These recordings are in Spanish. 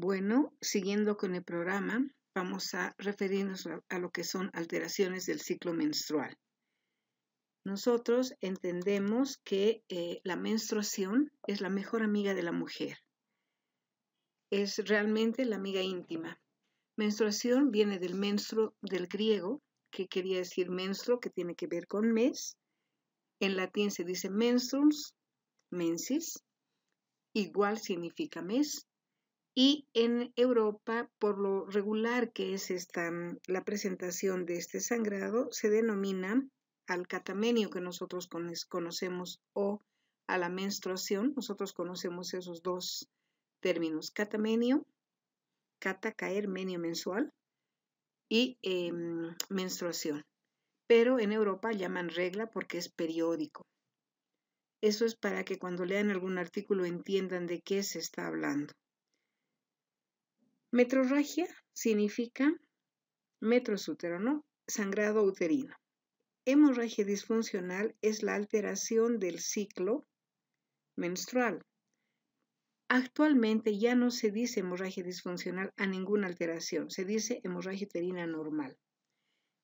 Bueno, siguiendo con el programa, vamos a referirnos a, lo que son alteraciones del ciclo menstrual. Nosotros entendemos que eh, la menstruación es la mejor amiga de la mujer. Es realmente la amiga íntima. Menstruación viene del menstruo del griego, que quería decir menstruo, que tiene que ver con mes. En latín se dice menstruums, mensis, igual significa mes, y en Europa, por lo regular que es esta, mm, la presentación de este sangrado, se denomina al catamenio que nosotros conocemos o a la menstruación. Nosotros conocemos esos dos términos, catamenio, cata, caer, menio, mensual y em, menstruación. Pero en Europa llaman regla porque es periódico. Eso es para que cuando lean algún artículo entiendan de qué se está hablando. Metrorragia significa metro ¿no? sangrado uterino. Hemorragia disfuncional es la alteración del ciclo menstrual. Actualmente ya no se dice hemorragia disfuncional a ninguna alteración, se dice hemorragia uterina normal.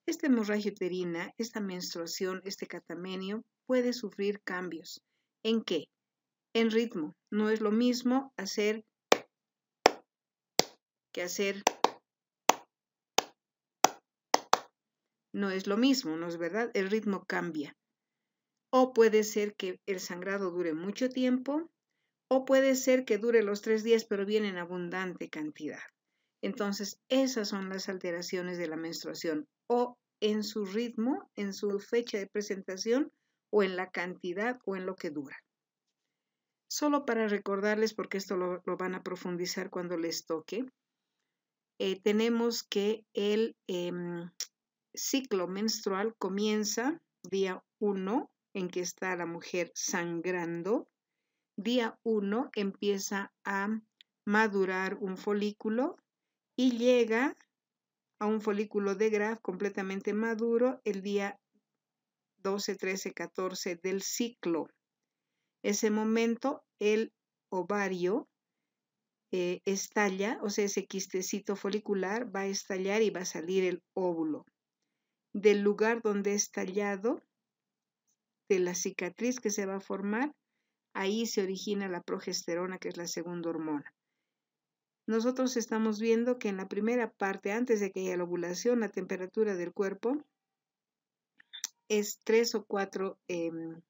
Esta hemorragia uterina, esta menstruación, este catamenio puede sufrir cambios. ¿En qué? En ritmo. No es lo mismo hacer que hacer no es lo mismo, ¿no es verdad? El ritmo cambia. O puede ser que el sangrado dure mucho tiempo, o puede ser que dure los tres días, pero viene en abundante cantidad. Entonces, esas son las alteraciones de la menstruación, o en su ritmo, en su fecha de presentación, o en la cantidad, o en lo que dura. Solo para recordarles, porque esto lo, lo van a profundizar cuando les toque, eh, tenemos que el em, ciclo menstrual comienza día 1 en que está la mujer sangrando. Día 1 empieza a madurar un folículo y llega a un folículo de Graf completamente maduro el día 12, 13, 14 del ciclo. Ese momento el ovario eh, estalla, o sea, ese quistecito folicular va a estallar y va a salir el óvulo. Del lugar donde estallado, de la cicatriz que se va a formar, ahí se origina la progesterona, que es la segunda hormona. Nosotros estamos viendo que en la primera parte, antes de que haya la ovulación, la temperatura del cuerpo es tres o cuatro em,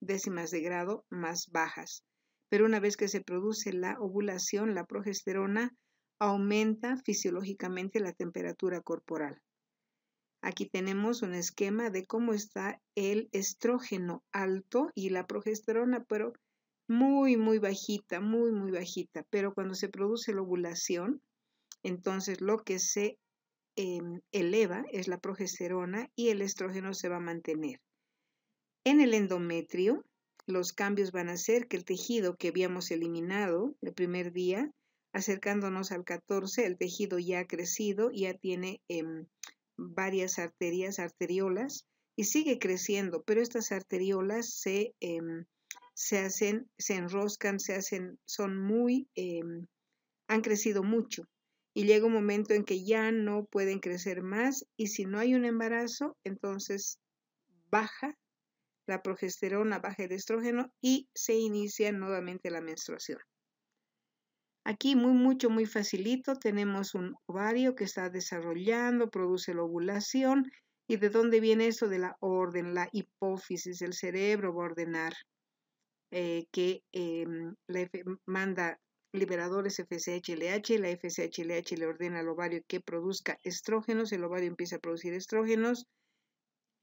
décimas de grado más bajas pero una vez que se produce la ovulación, la progesterona aumenta fisiológicamente la temperatura corporal. Aquí tenemos un esquema de cómo está el estrógeno alto y la progesterona, pero muy, muy bajita, muy, muy bajita. Pero cuando se produce la ovulación, entonces lo que se em, eleva es la progesterona y el estrógeno se va a mantener. En el endometrio, los cambios van a ser que el tejido que habíamos eliminado el primer día, acercándonos al 14, el tejido ya ha crecido, ya tiene em, varias arterias, arteriolas, y sigue creciendo, pero estas arteriolas se, em, hacen, se enroscan, se hacen, son muy, em, han crecido mucho. Y llega un momento en que ya no pueden crecer más y si no hay un embarazo, entonces baja la progesterona baja el estrógeno y se inicia nuevamente la menstruación. Aquí muy mucho, muy facilito, tenemos un ovario que está desarrollando, produce la ovulación. ¿Y de dónde viene esto? De la orden, la hipófisis, el cerebro va a ordenar eh, que em, manda liberadores FSH-LH, la FSH-LH le ordena al ovario que produzca estrógenos, el ovario empieza a producir estrógenos,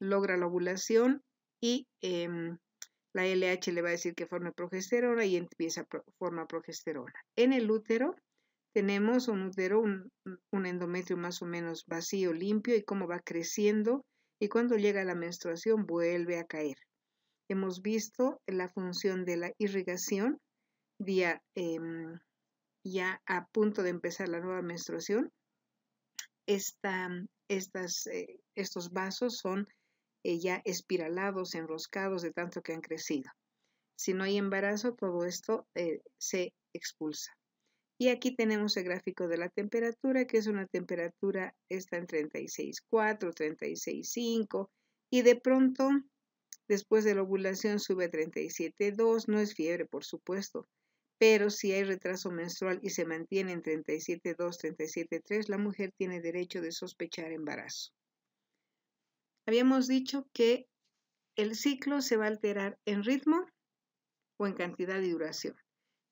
logra la ovulación y em, la LH le va a decir que forme progesterona y empieza a formar progesterona. En el útero tenemos un útero, un, endometrio más o menos vacío, limpio y cómo va creciendo y cuando llega la menstruación vuelve a caer. Hemos visto la función de la irrigación em, ya a punto de empezar la nueva menstruación. estas, eh, estos vasos son ya espiralados, enroscados de tanto que han crecido. Si no hay embarazo, todo esto eh, se expulsa. Y aquí tenemos el gráfico de la temperatura, que es una temperatura, está en 36,4, 36,5, y de pronto, después de la ovulación, sube a 37,2, no es fiebre, por supuesto, pero si hay retraso menstrual y se mantiene en 37,2, 37,3, la mujer tiene derecho de sospechar embarazo. Habíamos dicho que el ciclo se va a alterar en ritmo o en cantidad y duración.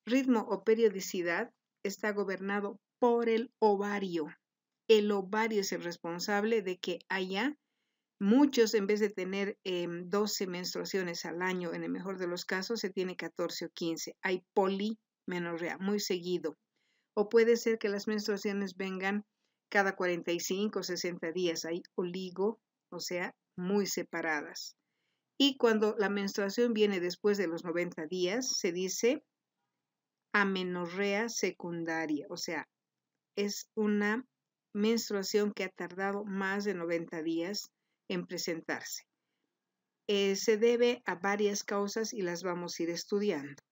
Ritmo o periodicidad está gobernado por el ovario. El ovario es el responsable de que haya muchos, en vez de tener 12 em, menstruaciones al año, en el mejor de los casos, se tiene 14 o 15. Hay polimenorrea muy seguido. O puede ser que las menstruaciones vengan cada 45 o 60 días. Hay oligo o sea, muy separadas. Y cuando la menstruación viene después de los 90 días, se dice amenorrea secundaria, o sea, es una menstruación que ha tardado más de 90 días en presentarse. Eh, se debe a varias causas y las vamos a ir estudiando.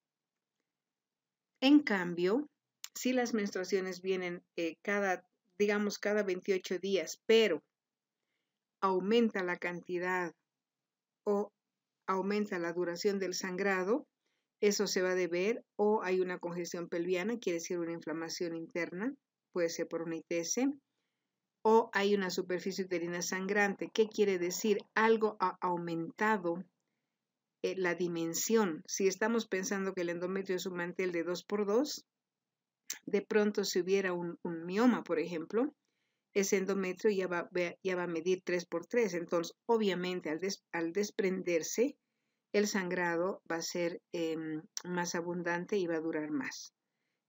En cambio, si las menstruaciones vienen eh, cada, digamos, cada 28 días, pero aumenta la cantidad o aumenta la duración del sangrado, eso se va a deber o hay una congestión pelviana, quiere decir una inflamación interna, puede ser por una ITS, o hay una superficie uterina sangrante, ¿qué quiere decir? Algo ha aumentado eh, la dimensión. Si estamos pensando que el endometrio es un mantel de 2x2, de pronto si hubiera un mioma, por ejemplo, ese endometrio ya va, a medir 3 por 3. Entonces, obviamente, al, desprenderse, el sangrado va a ser em, más abundante y va a durar más.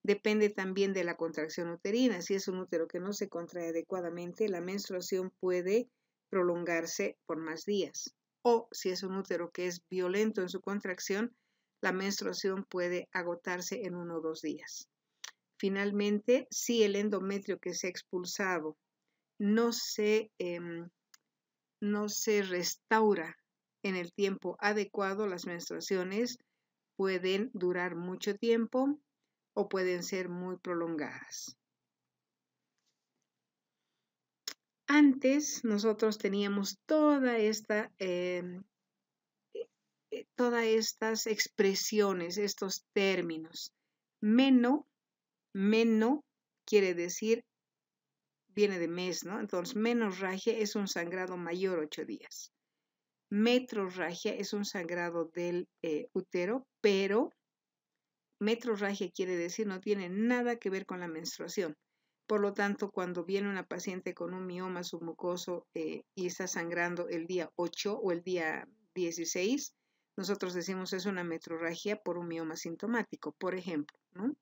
Depende también de la contracción uterina. Si es un útero que no se contrae adecuadamente, la menstruación puede prolongarse por más días. O si es un útero que es violento en su contracción, la menstruación puede agotarse en uno o dos días. Finalmente, si el endometrio que se ha expulsado no se, em, no se restaura en el tiempo adecuado, las menstruaciones pueden durar mucho tiempo o pueden ser muy prolongadas. Antes nosotros teníamos toda esta, em, e, e, todas estas expresiones, estos términos. Meno, meno quiere decir viene de mes, ¿no? Entonces, menorragia es un sangrado mayor ocho días. Metrorragia es un sangrado del eh, útero, pero metrorragia quiere decir no tiene nada que ver con la menstruación. Por lo tanto, cuando viene una paciente con un mioma submucoso eh, y está sangrando el día 8 o el día 16, nosotros decimos es una metrorragia por un mioma sintomático, por ejemplo, ¿no?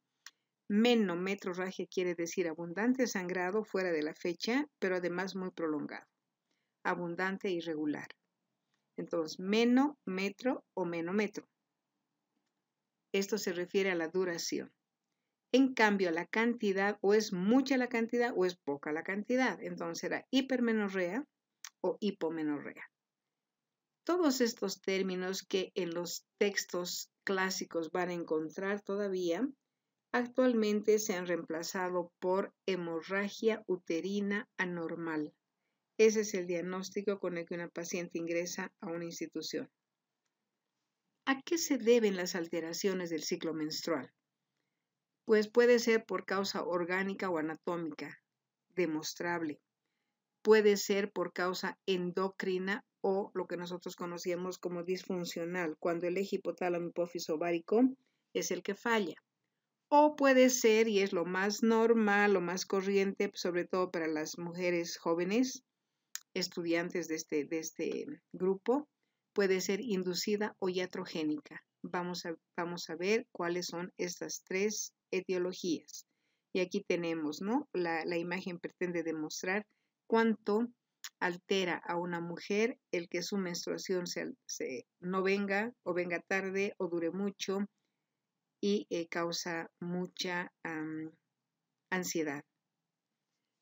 raje quiere decir abundante sangrado fuera de la fecha, pero además muy prolongado. Abundante e irregular. Entonces, menos metro o metro Esto se refiere a la duración. En cambio, la cantidad o es mucha la cantidad o es poca la cantidad. Entonces será hipermenorrea o hipomenorrea. Todos estos términos que en los textos clásicos van a encontrar todavía actualmente se han reemplazado por hemorragia uterina anormal. Ese es el diagnóstico con el que una paciente ingresa a una institución. ¿A qué se deben las alteraciones del ciclo menstrual? Pues puede ser por causa orgánica o anatómica, demostrable. Puede ser por causa endocrina o lo que nosotros conocíamos como disfuncional, cuando el eje hipotálamo hipófiso ovárico es el que falla o puede ser, y es lo más normal, lo más corriente, pues, sobre todo para las mujeres jóvenes, estudiantes de este, este grupo, puede ser inducida o iatrogénica. Vamos a, vamos a ver cuáles son estas tres etiologías. Y aquí tenemos, ¿no? La, imagen pretende demostrar cuánto altera a una mujer el que su menstruación no venga o venga tarde o dure mucho y eh, causa mucha ansiedad.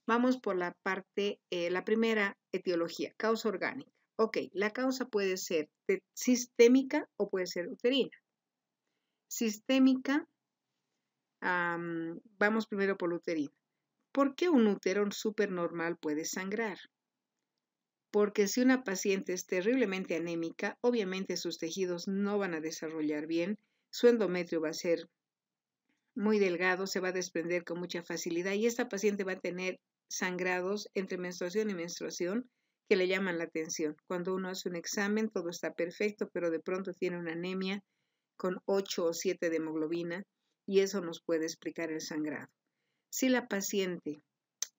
Vamos por la parte, eh, la primera etiología, causa orgánica. Ok, la causa puede ser sistémica o puede ser uterina. Sistémica, vamos primero por uterina. ¿Por qué un útero supernormal puede sangrar? Porque si una paciente es terriblemente anémica, obviamente sus tejidos no van a desarrollar bien su endometrio va a ser muy delgado, se va a desprender con mucha facilidad y esta paciente va a tener sangrados entre menstruación y menstruación que le llaman la atención. Cuando uno hace un examen, todo está perfecto, pero de pronto tiene una anemia con 8 o 7 de hemoglobina y eso nos puede explicar el sangrado. Si la paciente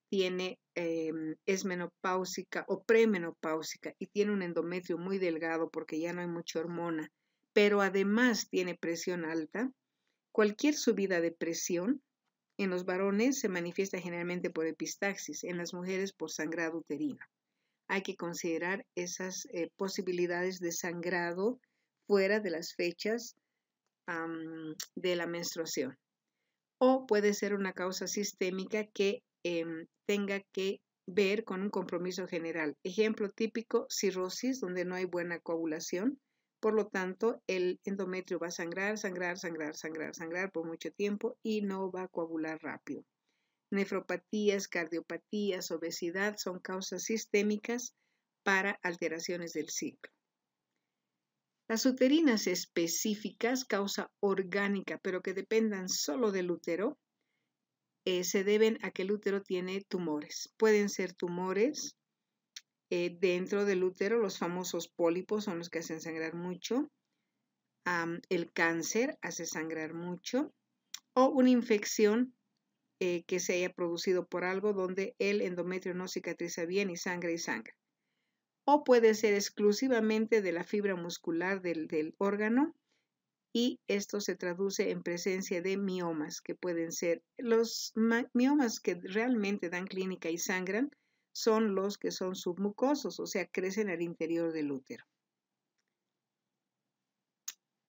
tiene, em, es menopáusica o premenopáusica y tiene un endometrio muy delgado porque ya no hay mucha hormona pero además tiene presión alta, cualquier subida de presión en los varones se manifiesta generalmente por epistaxis, en las mujeres por sangrado uterino. Hay que considerar esas eh, posibilidades de sangrado fuera de las fechas de la menstruación. O puede ser una causa sistémica que em, tenga que ver con un compromiso general. Ejemplo típico, cirrosis, donde no hay buena coagulación, por lo tanto, el endometrio va a sangrar, sangrar, sangrar, sangrar, sangrar por mucho tiempo y no va a coagular rápido. Nefropatías, cardiopatías, obesidad son causas sistémicas para alteraciones del ciclo. Las uterinas específicas, causa orgánica, pero que dependan solo del útero, eh, se deben a que el útero tiene tumores. Pueden ser tumores eh, dentro del útero, los famosos pólipos son los que hacen sangrar mucho. el cáncer hace sangrar mucho. O una infección eh, que se haya producido por algo donde el endometrio no cicatriza bien y sangra y sangra. O puede ser exclusivamente de la fibra muscular del órgano y esto se traduce en presencia de miomas que pueden ser los miomas que realmente dan clínica y sangran son los que son submucosos, o sea, crecen al interior del útero.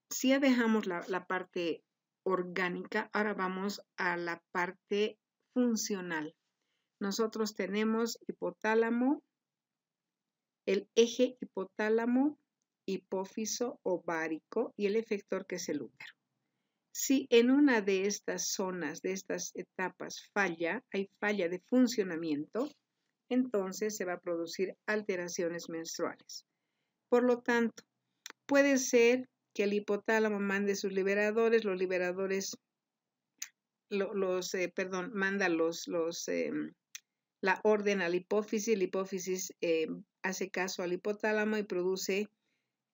Si ya dejamos la, la parte orgánica, ahora vamos a la parte funcional. Nosotros tenemos hipotálamo, el eje hipotálamo, hipófiso ovárico y el efector que es el útero. Si en una de estas zonas, de estas etapas falla, hay falla de funcionamiento, entonces se va a producir alteraciones menstruales. Por lo tanto, puede ser que el hipotálamo mande sus liberadores, los liberadores, los, eh, perdón, manda los, los em, la orden a la hipófisis, la hipófisis em, hace caso al hipotálamo y produce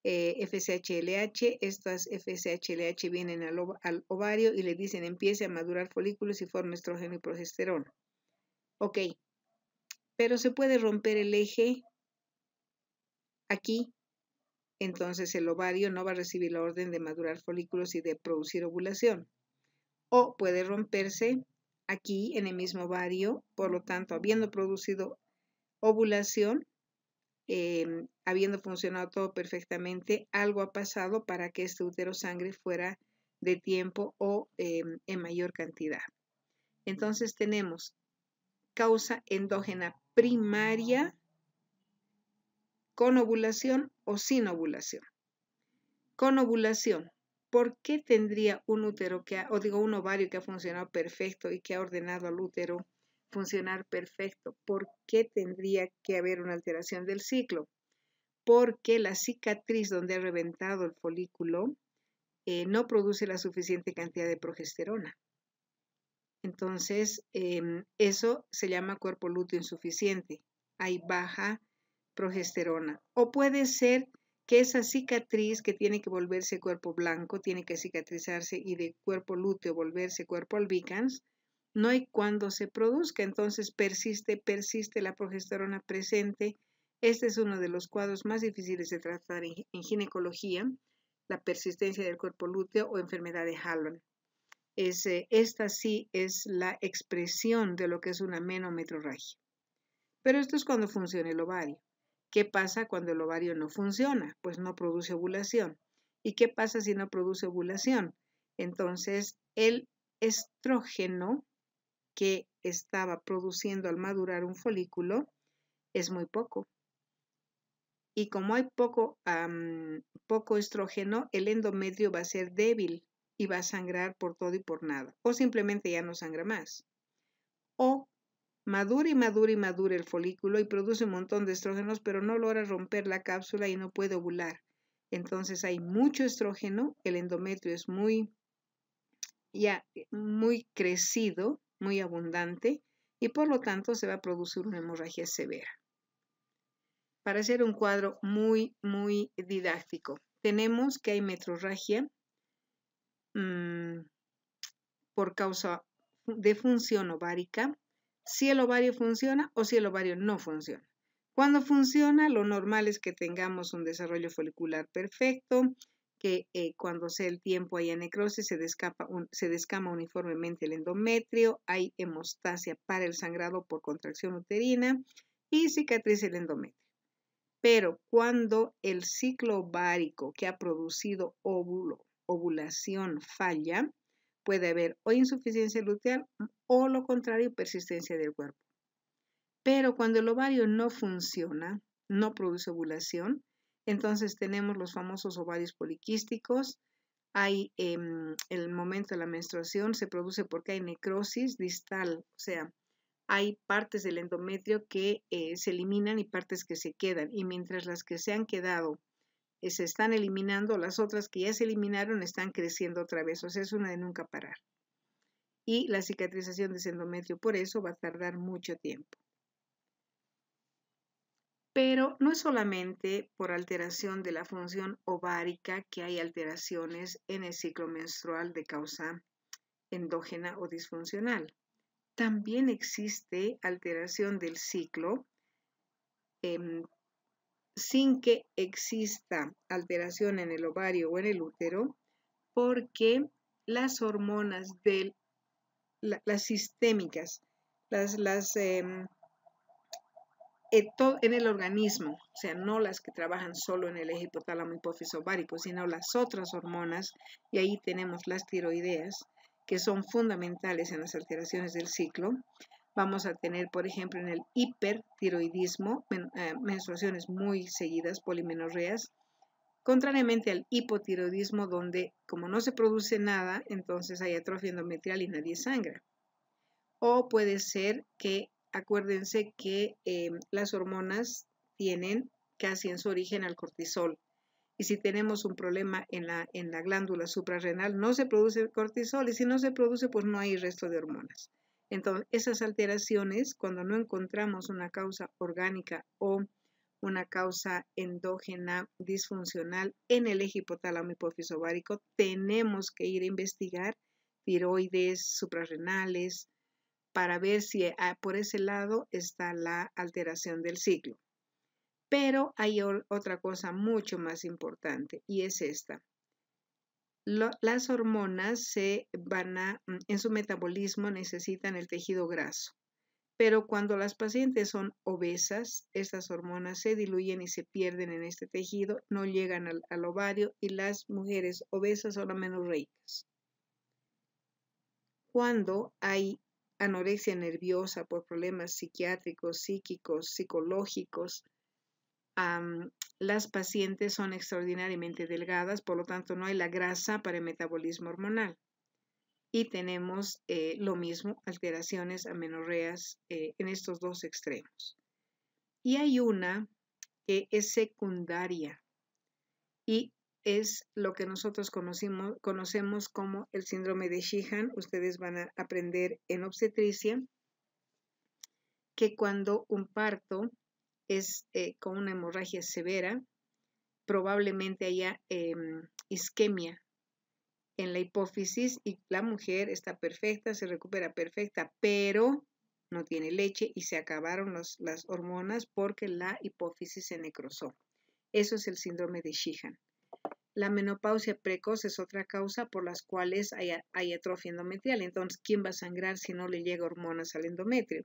eh, FSH-LH. Estas FSH-LH vienen al, ovario y le dicen empiece a madurar folículos y forme estrógeno y progesterona. Ok, pero se puede romper el eje aquí. Entonces el ovario no va a recibir la orden de madurar folículos y de producir ovulación. O puede romperse aquí en el mismo ovario, por lo tanto, habiendo producido ovulación, em, habiendo funcionado todo perfectamente, algo ha pasado para que este útero sangre fuera de tiempo o em, en mayor cantidad. Entonces tenemos causa endógena primaria con ovulación o sin ovulación. Con ovulación, ¿por qué tendría un útero que o digo un ovario que ha funcionado perfecto y que ha ordenado al útero funcionar perfecto? ¿Por qué tendría que haber una alteración del ciclo? Porque la cicatriz donde ha reventado el folículo eh, no produce la suficiente cantidad de progesterona. Entonces, em, eso se llama cuerpo lúteo insuficiente. Hay baja progesterona. O puede ser que esa cicatriz que tiene que volverse cuerpo blanco, tiene que cicatrizarse y de cuerpo lúteo volverse cuerpo albicans, no hay cuando se produzca. Entonces persiste, persiste la progesterona presente. Este es uno de los cuadros más difíciles de tratar en, ginecología, la persistencia del cuerpo lúteo o enfermedad de Hallon esta sí es la expresión de lo que es una menometrorragia. Pero esto es cuando funciona el ovario. ¿Qué pasa cuando el ovario no funciona? Pues no produce ovulación. ¿Y qué pasa si no produce ovulación? Entonces, el estrógeno que estaba produciendo al madurar un folículo es muy poco. Y como hay poco, poco estrógeno, el endometrio va a ser débil y va a sangrar por todo y por nada, o simplemente ya no sangra más. O madura y madura y madura el folículo y produce un montón de estrógenos, pero no logra romper la cápsula y no puede ovular. Entonces hay mucho estrógeno, el endometrio es muy ya muy crecido, muy abundante y por lo tanto se va a producir una hemorragia severa. Para hacer un cuadro muy muy didáctico, tenemos que hay metrorragia, Mm, por causa de función ovárica, si el ovario funciona o si el ovario no funciona. Cuando funciona, lo normal es que tengamos un desarrollo folicular perfecto, que eh, cuando sea el tiempo haya necrosis, se, se descama uniformemente el endometrio, hay hemostasia para el sangrado por contracción uterina y cicatriz el endometrio. Pero cuando el ciclo ovárico que ha producido óvulo ovulación falla, puede haber o insuficiencia luteal o lo contrario, persistencia del cuerpo. Pero cuando el ovario no funciona, no produce ovulación, entonces tenemos los famosos ovarios poliquísticos, hay em, el momento de la menstruación, se produce porque hay necrosis distal, o sea, hay partes del endometrio que eh, se eliminan y partes que se quedan, y mientras las que se han quedado eh, se están eliminando, las otras que ya se eliminaron están creciendo otra vez, o sea, es una de nunca parar. Y la cicatrización de ese endometrio por eso va a tardar mucho tiempo. Pero no es solamente por alteración de la función ovárica que hay alteraciones en el ciclo menstrual de causa endógena o disfuncional. También existe alteración del ciclo eh, sin que exista alteración en el ovario o en el útero, porque las hormonas del, las sistémicas, las, em, eh, en el organismo, o sea, no las que trabajan solo en el eje hipotálamo hipófisis ovárico, sino las otras hormonas, y ahí tenemos las tiroideas, que son fundamentales en las alteraciones del ciclo, Vamos a tener, por ejemplo, en el hipertiroidismo, eh, menstruaciones muy seguidas, polimenorreas, contrariamente al hipotiroidismo, donde como no se produce nada, entonces hay atrofia endometrial y nadie sangra. O puede ser que, acuérdense que em, las hormonas tienen casi en su origen al cortisol. Y si tenemos un problema en la, glándula suprarrenal, no se produce cortisol y si no se produce, pues no hay resto de hormonas. Entonces, esas alteraciones, cuando no encontramos una causa orgánica o una causa endógena disfuncional en el hipotálamo hipofisobárico, tenemos que ir a investigar tiroides, suprarrenales, para ver si ah, por ese lado está la alteración del ciclo. Pero hay otra cosa mucho más importante y es esta las hormonas se van a, mm, en su metabolismo necesitan el tejido graso. Pero cuando las pacientes son obesas, estas hormonas se diluyen y se pierden en este tejido, no llegan al, ovario y las mujeres obesas son menos ricas Cuando hay anorexia nerviosa por problemas psiquiátricos, psíquicos, psicológicos, las pacientes son extraordinariamente delgadas, por lo tanto no hay la grasa para el metabolismo hormonal. Y tenemos eh, lo mismo, alteraciones amenorreas eh, en estos dos extremos. Y hay una que es secundaria y es lo que nosotros conocimos, conocemos como el síndrome de Sheehan. Ustedes van a aprender en obstetricia que cuando un parto es eh, con una hemorragia severa, probablemente haya em, isquemia en la hipófisis y la mujer está perfecta, se recupera perfecta, pero no tiene leche y se acabaron las hormonas porque la hipófisis se necrosó. Eso es el síndrome de Sheehan. La menopausia precoz es otra causa por las cuales hay, atrofia endometrial. Entonces, ¿quién va a sangrar si no le llega hormonas al endometrio?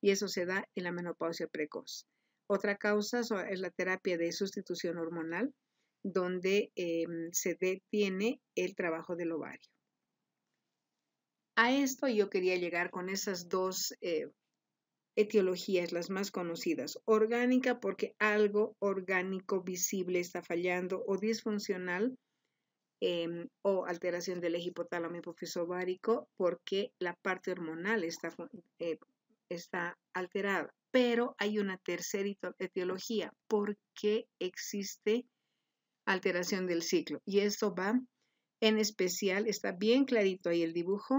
Y eso se da en la menopausia precoz. Otra causa es la terapia de sustitución hormonal, donde em, se detiene el trabajo del ovario. A esto yo quería llegar con esas dos eh, etiologías, las más conocidas. Orgánica porque algo orgánico visible está fallando o disfuncional em, o alteración del eje hipotálamo ovárico porque la parte hormonal está eh, alterada. Pero hay una tercera etiología, porque existe alteración del ciclo. Y esto va en especial, está bien clarito ahí el dibujo,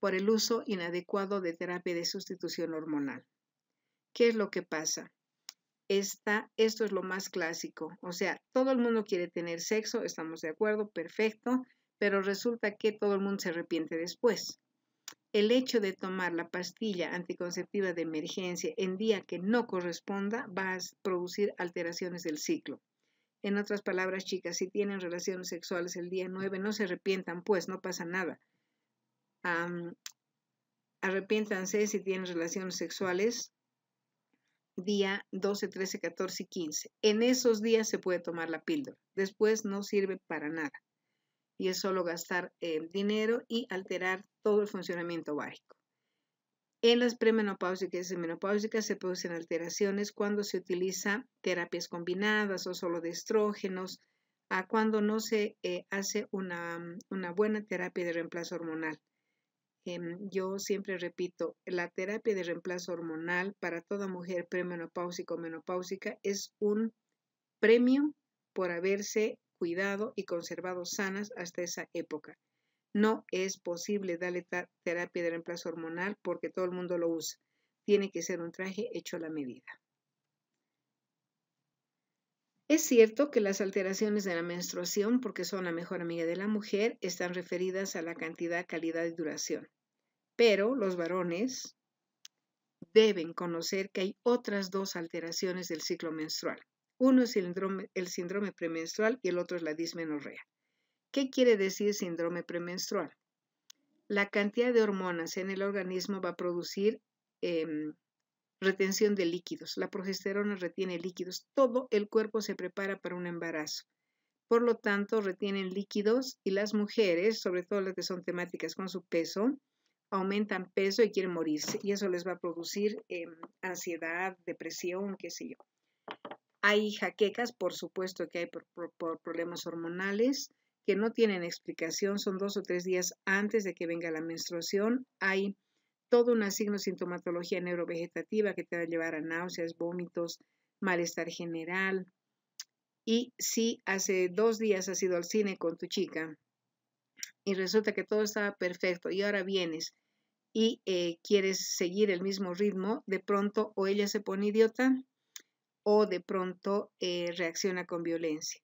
por el uso inadecuado de terapia de sustitución hormonal. ¿Qué es lo que pasa? esto es lo más clásico. O sea, todo el mundo quiere tener sexo, estamos de acuerdo, perfecto, pero resulta que todo el mundo se arrepiente después el hecho de tomar la pastilla anticonceptiva de emergencia en día que no corresponda va a producir alteraciones del ciclo. En otras palabras, chicas, si tienen relaciones sexuales el día 9, no se arrepientan, pues no pasa nada. arrepiéntanse si tienen relaciones sexuales día 12, 13, 14 y 15. En esos días se puede tomar la píldora. Después no sirve para nada y es solo gastar eh, dinero y alterar todo el funcionamiento básico. En las premenopáusicas y menopáusicas se producen alteraciones cuando se utilizan terapias combinadas o solo de estrógenos, a cuando no se eh, hace una, buena terapia de reemplazo hormonal. Em, yo siempre repito, la terapia de reemplazo hormonal para toda mujer premenopáusica o menopáusica es un premio por haberse cuidado y conservado sanas hasta esa época. No es posible darle terapia de reemplazo hormonal porque todo el mundo lo usa. Tiene que ser un traje hecho a la medida. Es cierto que las alteraciones de la menstruación, porque son la mejor amiga de la mujer, están referidas a la cantidad, calidad y duración. Pero los varones deben conocer que hay otras dos alteraciones del ciclo menstrual. Uno es el síndrome, premenstrual y el otro es la dismenorrea. ¿Qué quiere decir síndrome premenstrual? La cantidad de hormonas en el organismo va a producir em, retención de líquidos. La progesterona retiene líquidos. Todo el cuerpo se prepara para un embarazo. Por lo tanto, retienen líquidos y las mujeres, sobre todo las que son temáticas con su peso, aumentan peso y quieren morirse. Y eso les va a producir em, ansiedad, depresión, qué sé yo. Hay jaquecas, por supuesto que hay por, problemas hormonales que no tienen explicación, son dos o tres días antes de que venga la menstruación. Hay toda una signosintomatología neurovegetativa que te va a llevar a náuseas, vómitos, malestar general. Y si hace dos días has ido al cine con tu chica y resulta que todo estaba perfecto y ahora vienes y eh, quieres seguir el mismo ritmo, de pronto o ella se pone idiota o de pronto eh, reacciona con violencia.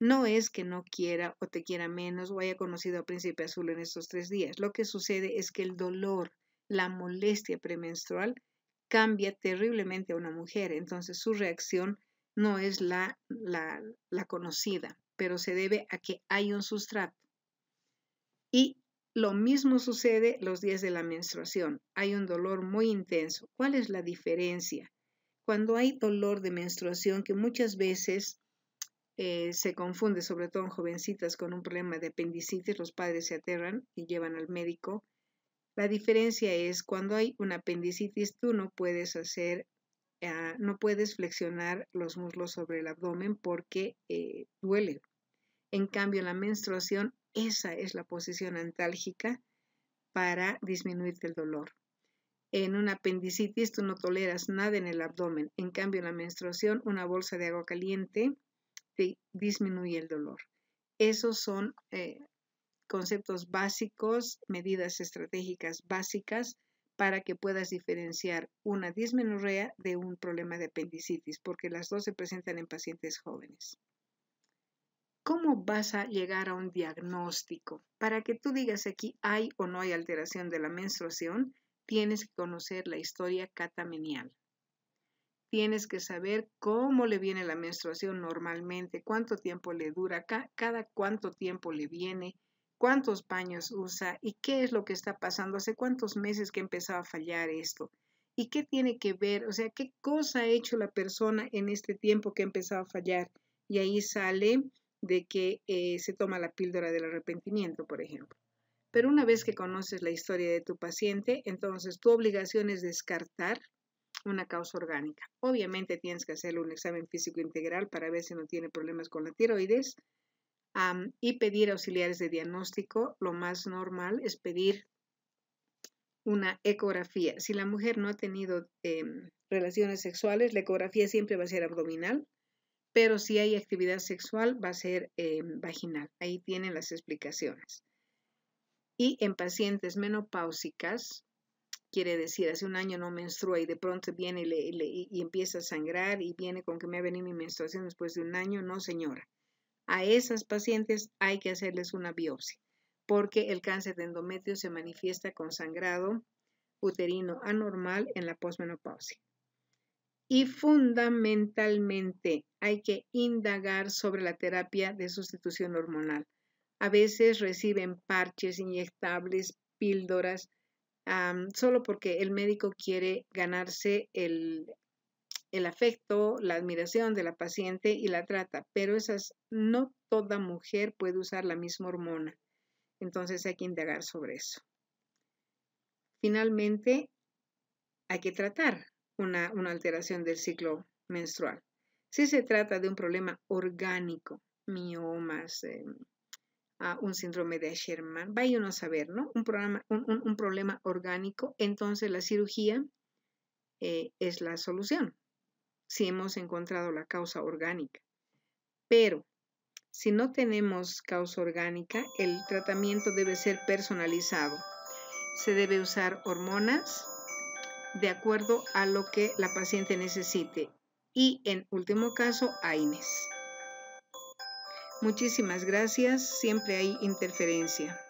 No es que no quiera o te quiera menos o haya conocido a Príncipe Azul en estos tres días. Lo que sucede es que el dolor, la molestia premenstrual cambia terriblemente a una mujer. Entonces su reacción no es la, la conocida, pero se debe a que hay un sustrato. Y lo mismo sucede los días de la menstruación. Hay un dolor muy intenso. ¿Cuál es la diferencia? cuando hay dolor de menstruación que muchas veces eh, se confunde, sobre todo en jovencitas, con un problema de apendicitis, los padres se aterran y llevan al médico. La diferencia es cuando hay una apendicitis, tú no puedes hacer, ah, no puedes flexionar los muslos sobre el abdomen porque eh, duele. En cambio, la menstruación, esa es la posición antálgica para disminuir el dolor. En una apendicitis tú no toleras nada en el abdomen. En cambio, en la menstruación, una bolsa de agua caliente te disminuye el dolor. Esos son eh, conceptos básicos, medidas estratégicas básicas para que puedas diferenciar una dismenorrea de un problema de apendicitis, porque las dos se presentan en pacientes jóvenes. ¿Cómo vas a llegar a un diagnóstico? Para que tú digas aquí hay o no hay alteración de la menstruación, tienes que conocer la historia catamenial. Tienes que saber cómo le viene la menstruación normalmente, cuánto tiempo le dura, cada cuánto tiempo le viene, cuántos paños usa y qué es lo que está pasando, hace cuántos meses que empezaba a fallar esto y qué tiene que ver, o sea, qué cosa ha hecho la persona en este tiempo que ha empezado a fallar. Y ahí sale de que eh, se toma la píldora del arrepentimiento, por ejemplo. Pero una vez que conoces la historia de tu paciente, entonces tu obligación es descartar una causa orgánica. Obviamente tienes que hacerle un examen físico integral para ver si no tiene problemas con la tiroides y pedir auxiliares de diagnóstico. Lo más normal es pedir una ecografía. Si la mujer no ha tenido em, relaciones sexuales, la ecografía siempre va a ser abdominal, pero si hay actividad sexual va a ser em, vaginal. Ahí tienen las explicaciones. Y en pacientes menopáusicas, quiere decir, hace un año no menstrua y de pronto viene y, empieza a sangrar y viene con que me ha venido mi menstruación después de un año, no señora. A esas pacientes hay que hacerles una biopsia porque el cáncer de endometrio se manifiesta con sangrado uterino anormal en la posmenopausia. Y fundamentalmente hay que indagar sobre la terapia de sustitución hormonal. A veces reciben parches inyectables, píldoras, solo porque el médico quiere ganarse el, afecto, la admiración de la paciente y la trata, pero esas no toda mujer puede usar la misma hormona. Entonces hay que indagar sobre eso. Finalmente, hay que tratar una, alteración del ciclo menstrual. Si se trata de un problema orgánico, miomas, em, un síndrome de Sherman, vaya a saber, ¿no? Un, programa, un, problema orgánico, entonces la cirugía eh, es la solución, si hemos encontrado la causa orgánica. Pero si no tenemos causa orgánica, el tratamiento debe ser personalizado. Se debe usar hormonas de acuerdo a lo que la paciente necesite y en último caso AINES. Muchísimas gracias, siempre hay interferencia.